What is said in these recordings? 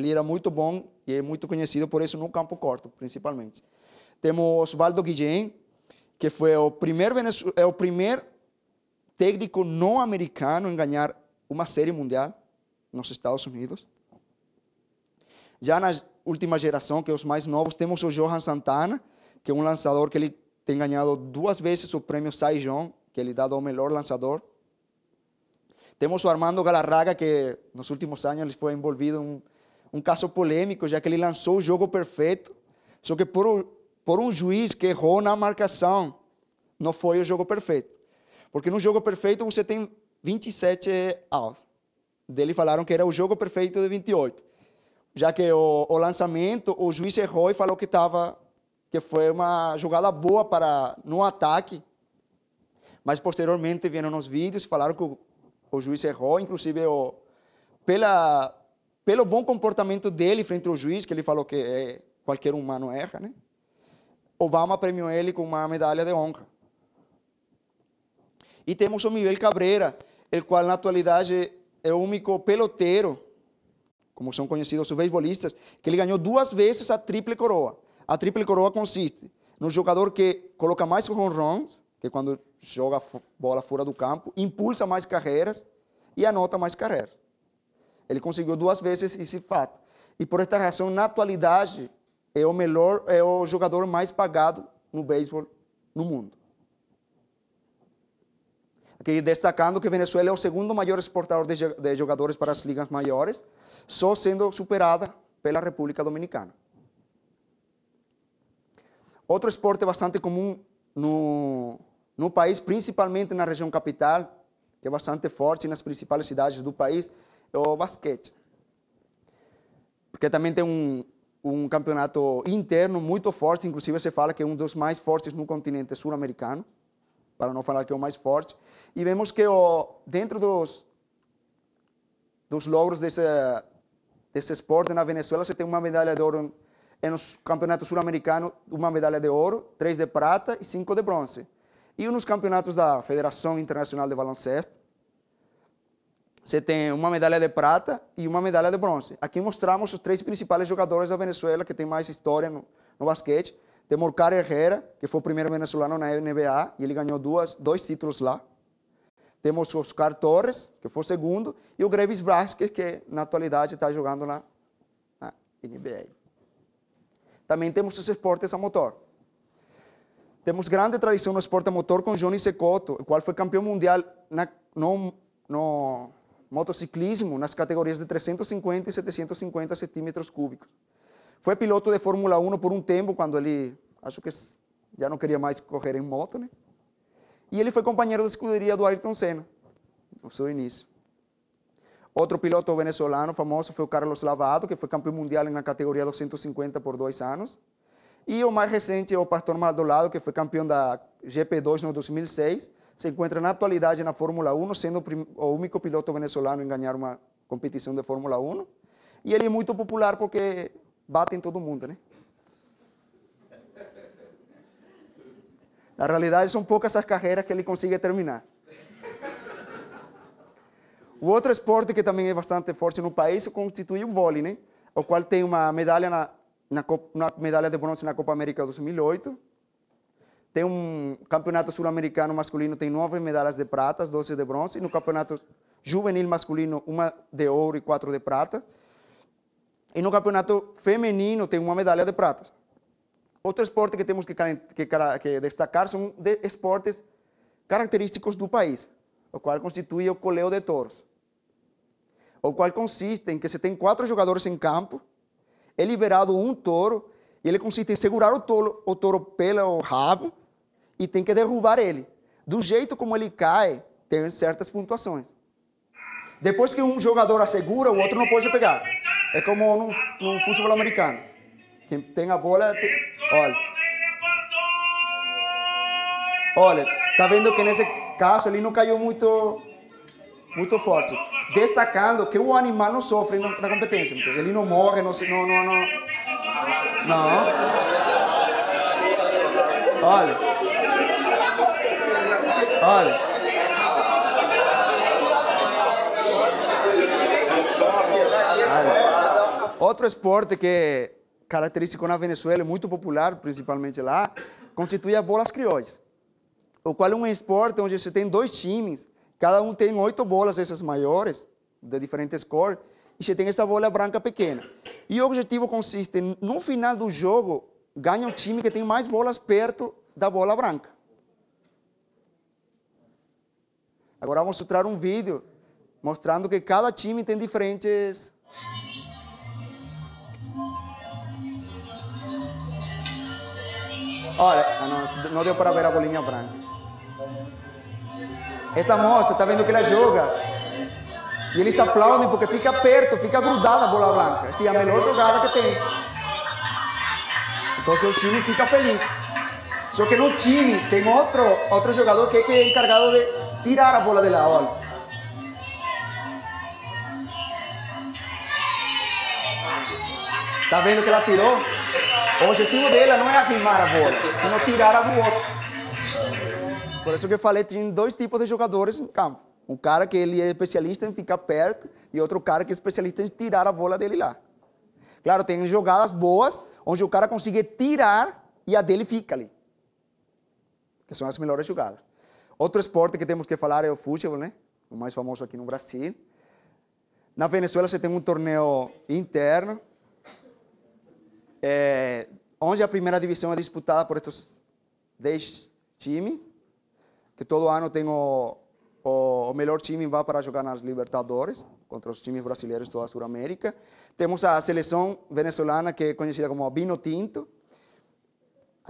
Ele era muito bom e é muito conhecido por isso no campo corto, principalmente. Temos Osvaldo Guillén, que foi o primeiro, é o primeiro técnico não americano em ganhar uma série mundial nos Estados Unidos. Já na última geração, que é os mais novos, temos o Johan Santana, que é um lançador que ele tem ganhado duas vezes o prêmio Cy Young, que ele é dado ao melhor lançador. Temos o Armando Galarraga, que nos últimos anos ele foi envolvido em um caso polêmico, já que ele lançou o jogo perfeito, só que por, por um juiz que errou na marcação, não foi o jogo perfeito. Porque no jogo perfeito você tem 27 alvos. Dele falaram que era o jogo perfeito de 28. Já que o, o lançamento, o juiz errou e falou que estava que foi uma jogada boa para no ataque. Mas posteriormente vieram nos vídeos, falaram que o, o juiz errou, inclusive o, pela pelo bom comportamento dele frente ao juiz, que ele falou que é, qualquer humano erra, né? Obama premiou ele com uma medalha de honra. E temos o Miguel Cabrera, o qual na atualidade é o único peloteiro, como são conhecidos os beisbolistas, que ele ganhou duas vezes a triple coroa. A triple coroa consiste no jogador que coloca mais honrons, que quando joga bola fora do campo, impulsa mais carreiras e anota mais carreiras. Ele conseguiu duas vezes esse fato. E por esta razão, na atualidade, é o melhor, é o jogador mais pagado no beisebol no mundo. Aqui destacando que Venezuela é o segundo maior exportador de jogadores para as ligas maiores, só sendo superada pela República Dominicana. Outro esporte bastante comum no, no país, principalmente na região capital, que é bastante forte nas principais cidades do país, o basquete. Porque também tem um, um campeonato interno muito forte, inclusive se fala que é um dos mais fortes no continente sul-americano, para não falar que é o mais forte. E vemos que o, dentro dos, dos logros desse, desse esporte na Venezuela, você tem uma medalha de ouro nos campeonatos sul-americanos, uma medalha de ouro, três de prata e cinco de bronze. E nos campeonatos da Federação Internacional de Baloncesto, você tem uma medalha de prata e uma medalha de bronze. Aqui mostramos os três principais jogadores da Venezuela que tem mais história no, no basquete. Temos o Herrera, que foi o primeiro venezuelano na NBA, e ele ganhou duas, dois títulos lá. Temos o Oscar Torres, que foi o segundo, e o Graves Vasquez, que na atualidade está jogando na, na NBA. Também temos os esportes a motor. Temos grande tradição no esporte a motor com Johnny Secoto, o qual foi campeão mundial na, no, no motociclismo nas categorias de 350 e 750 centímetros cúbicos. Foi piloto de Fórmula 1 por um tempo, quando ele, acho que já não queria mais correr em moto, né? E ele foi companheiro da escuderia do Ayrton Senna, no seu início. Outro piloto venezuelano famoso foi o Carlos Lavado, que foi campeão mundial na categoria 250 por dois anos. E o mais recente é o Pastor Maldonado, que foi campeão da GP2 no 2006 se encontra na atualidade na Fórmula 1, sendo o único piloto venezuelano em ganhar uma competição de Fórmula 1. E ele é muito popular porque bate em todo mundo, né? Na realidade, são poucas as carreiras que ele consegue terminar. O outro esporte que também é bastante forte no país constitui o vôlei, né? O qual tem uma medalha na, na, na medalha de bronze na Copa América 2008 tem um campeonato sul-americano masculino, tem nove medalhas de prata, doze de bronze. E no campeonato juvenil masculino, uma de ouro e quatro de prata. E no campeonato feminino, tem uma medalha de prata. Outro esporte que temos que, que, que destacar são de esportes característicos do país, o qual constitui o coleu de toros o qual consiste em que se tem quatro jogadores em campo, é liberado um touro e ele consiste em segurar o touro, o touro pelo rabo e tem que derrubar ele. Do jeito como ele cai, tem certas pontuações. Depois que um jogador assegura, o outro não pode pegar. É como no, no futebol americano. Quem tem a bola. Tem... Olha. Olha, tá vendo que nesse caso ele não caiu muito, muito forte. Destacando que o animal não sofre na competência. Ele não morre, não. Não. não, não. não. Olha. Olha. Olha. Outro esporte que é característico na Venezuela, muito popular, principalmente lá, constitui a bolas crióis, o qual é um esporte onde você tem dois times, cada um tem oito bolas, essas maiores, de diferentes cores, e você tem essa bola branca pequena. E o objetivo consiste, no final do jogo, ganha o time que tem mais bolas perto da bola branca. Agora vamos mostrar um vídeo mostrando que cada time tem diferentes. Olha, ah, não, não deu para ver a bolinha branca. Esta moça está vendo que ela joga. E eles aplaudem porque fica perto, fica grudada a bola branca. Essa é a melhor jogada que tem. Então seu time fica feliz. Só que no time tem outro, outro jogador que é, é encarregado de tirar a bola de la ola. Tá vendo que ela tirou? O objetivo dela não é afirmar a bola, senão tirar a bola. Por isso que eu falei, tem dois tipos de jogadores no campo. Um cara que ele é especialista em ficar perto e outro cara que é especialista em tirar a bola dele lá. Claro, tem jogadas boas onde o cara consegue tirar e a dele fica ali. Que são as melhores jogadas. Outro esporte que temos que falar é o futebol, né? ¿eh? O mais famoso aqui no Brasil. Na Venezuela você tem um torneio interno, é, onde a primeira divisão é disputada por estes 10 times, que todo ano tem o, o, o melhor time vai para jogar nas Libertadores, contra os times brasileiros de toda a Sul-América. Temos a seleção venezuelana, que é conhecida como Vino Tinto,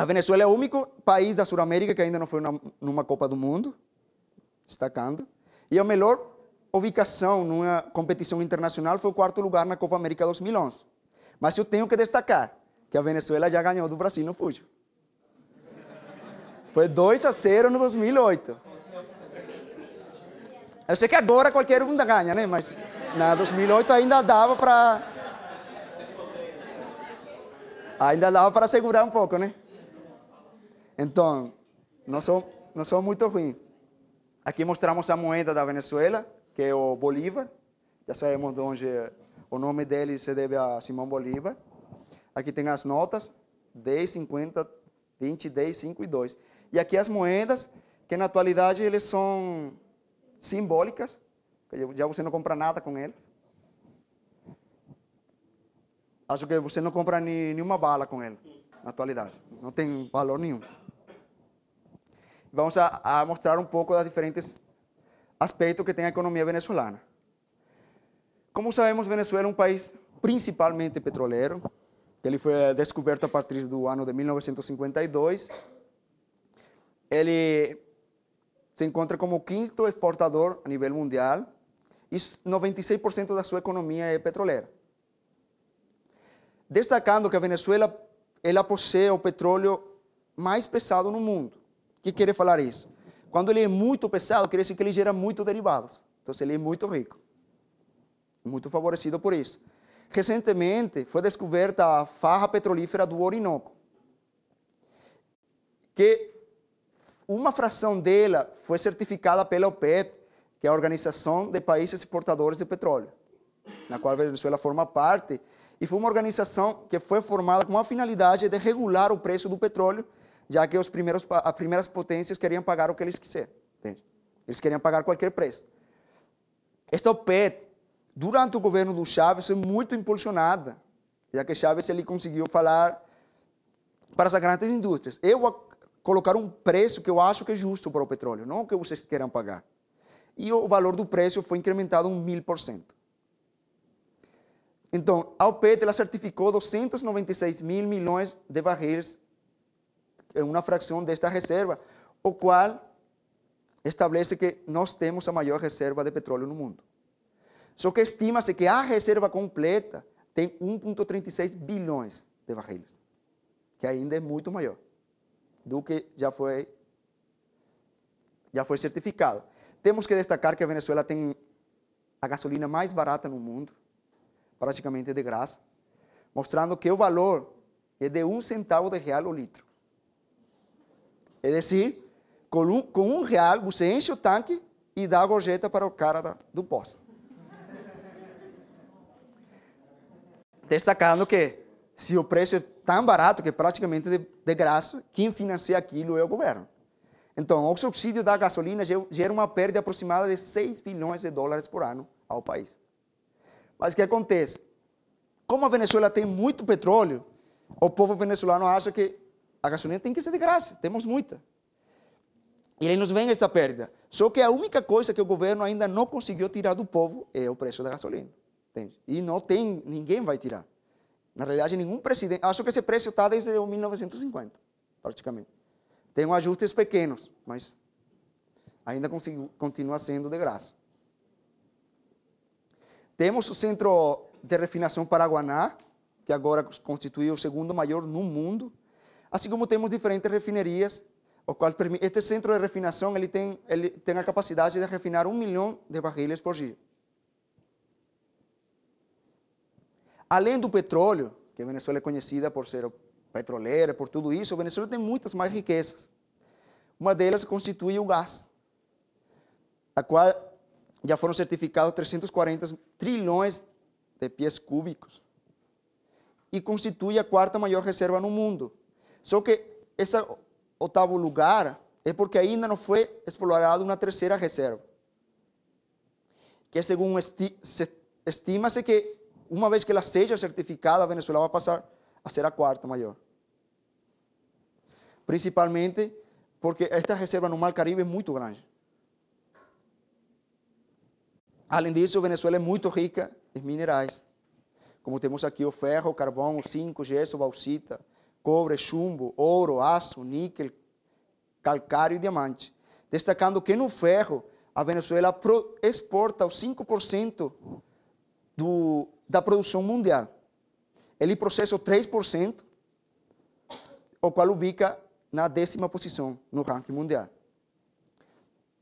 a Venezuela é o único país da América que ainda não foi numa, numa Copa do Mundo, destacando. E a melhor ubicação numa competição internacional foi o quarto lugar na Copa América 2011. Mas eu tenho que destacar que a Venezuela já ganhou do Brasil no Pujo. Foi 2 a 0 no 2008. Eu sei que agora qualquer um ganha, né? Mas na 2008 ainda dava para... Ainda dava para segurar um pouco, né? Então, não são, não são muito ruins. Aqui mostramos a moeda da Venezuela, que é o Bolívar. Já sabemos de onde o nome dele se deve a Simão Bolívar. Aqui tem as notas, 10, 50, 20, 10, 5 e 2. E aqui as moedas, que na atualidade eles são simbólicas, já você não compra nada com eles. Acho que você não compra nenhuma bala com ele, na atualidade. Não tem valor nenhum vamos a, a mostrar um pouco das diferentes aspectos que tem a economia venezuelana. Como sabemos, Venezuela é um país principalmente petroleiro, ele foi descoberto a partir do ano de 1952. Ele se encontra como quinto exportador a nível mundial e 96% da sua economia é petroleira. Destacando que a Venezuela ela possui o petróleo mais pesado no mundo. O que quer falar isso? Quando ele é muito pesado, quer dizer que ele gera muito derivados. Então, ele é muito rico. Muito favorecido por isso. Recentemente, foi descoberta a farra petrolífera do Orinoco, que uma fração dela foi certificada pela OPEP, que é a Organização de Países Exportadores de Petróleo, na qual a Venezuela forma parte, e foi uma organização que foi formada com a finalidade de regular o preço do petróleo já que os primeiros, as primeiras potências queriam pagar o que eles quiserem. Eles queriam pagar qualquer preço. Esta OPET, durante o governo do Chávez, foi muito impulsionada, já que Chávez ele conseguiu falar para as grandes indústrias. Eu colocar um preço que eu acho que é justo para o petróleo, não o que vocês queiram pagar. E o valor do preço foi incrementado um mil por cento. Então, a OPET ela certificou 296 mil milhões de barris una fracción de esta reserva, o cual establece que nós temos a maior reserva de petróleo no mundo. Só que estima-se que a reserva completa tem 1,36 bilhões de barris, que ainda é muito maior do que já foi já foi certificado. Temos que destacar que a Venezuela tem a gasolina mais barata no mundo, praticamente de graça, mostrando que o valor é de um centavo de real o litro. É decir, com um, com um real você enche o tanque e dá a gorjeta para o cara da, do posto. Destacando que se o preço é tão barato que é praticamente de, de graça, quem financia aquilo é o governo. Então, o subsídio da gasolina gera uma perda aproximada de 6 bilhões de dólares por ano ao país. Mas o que acontece? Como a Venezuela tem muito petróleo, o povo venezuelano acha que a gasolina tem que ser de graça, temos muita. E aí nos vem essa perda. Só que a única coisa que o governo ainda não conseguiu tirar do povo é o preço da gasolina. Entende? E não tem, ninguém vai tirar. Na realidade, nenhum presidente. Acho que esse preço está desde 1950, praticamente. Tem ajustes pequenos, mas ainda consigo, continua sendo de graça. Temos o Centro de Refinação Paraguaná, que agora constitui o segundo maior no mundo, Assim como temos diferentes refinerias, o qual permite, este centro de refinação ele tem, ele tem a capacidade de refinar um milhão de barris por dia. Além do petróleo, que a Venezuela é conhecida por ser petroleira, por tudo isso, a Venezuela tem muitas mais riquezas. Uma delas constitui o gás, a qual já foram certificados 340 trilhões de pies cúbicos e constitui a quarta maior reserva no mundo, só que esse oitavo lugar é porque ainda não foi explorada uma terceira reserva. Que segundo esti estima-se que uma vez que ela seja certificada, a Venezuela vai passar a ser a quarta maior. Principalmente porque esta reserva no Mar Caribe é muito grande. Além disso, a Venezuela é muito rica em minerais, como temos aqui o ferro, o carvão, o zinco, o gesso, a bauxita, cobre, chumbo, ouro, aço, níquel, calcário e diamante. Destacando que no ferro, a Venezuela exporta os 5% do, da produção mundial. Ele processa 3%, o qual ubica na décima posição no ranking mundial.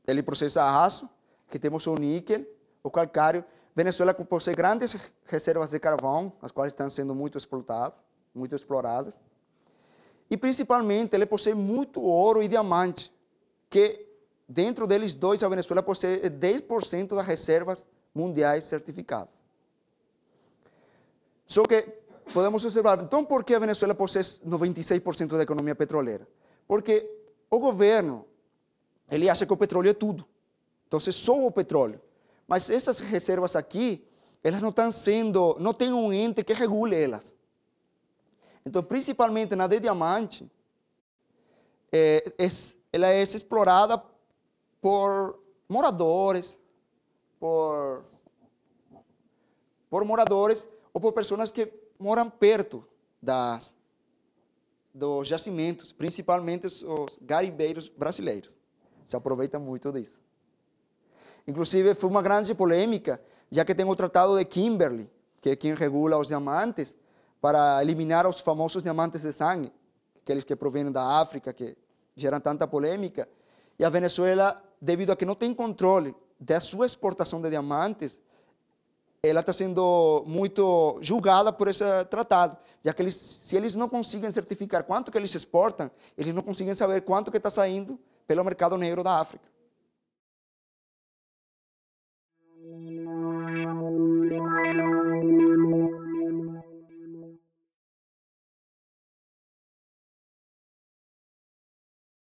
Ele processa aço, que temos o níquel, o calcário. Venezuela possui grandes reservas de carvão, as quais estão sendo muito explotadas, muito exploradas. E principalmente, ele possui muito ouro e diamante, que dentro deles dois, a Venezuela possui 10% das reservas mundiais certificadas. Só que podemos observar, então, por que a Venezuela possui 96% da economia petroleira? Porque o governo, ele acha que o petróleo é tudo. Então, só o petróleo. Mas essas reservas aqui, elas não estão sendo, não tem um ente que regule elas. Então, principalmente na de diamante, é, é, ela é explorada por moradores, por, por moradores ou por pessoas que moram perto das, dos jacimentos, principalmente os garimbeiros brasileiros. Se aproveita muito disso. Inclusive, foi uma grande polêmica, já que tem o Tratado de Kimberley, que é quem regula os diamantes, para eliminar os famosos diamantes de sangue, aqueles que provêm da África, que geram tanta polêmica. E a Venezuela, devido a que não tem controle da sua exportação de diamantes, ela está sendo muito julgada por esse tratado, já que eles, se eles não conseguem certificar quanto que eles exportam, eles não conseguem saber quanto que está saindo pelo mercado negro da África.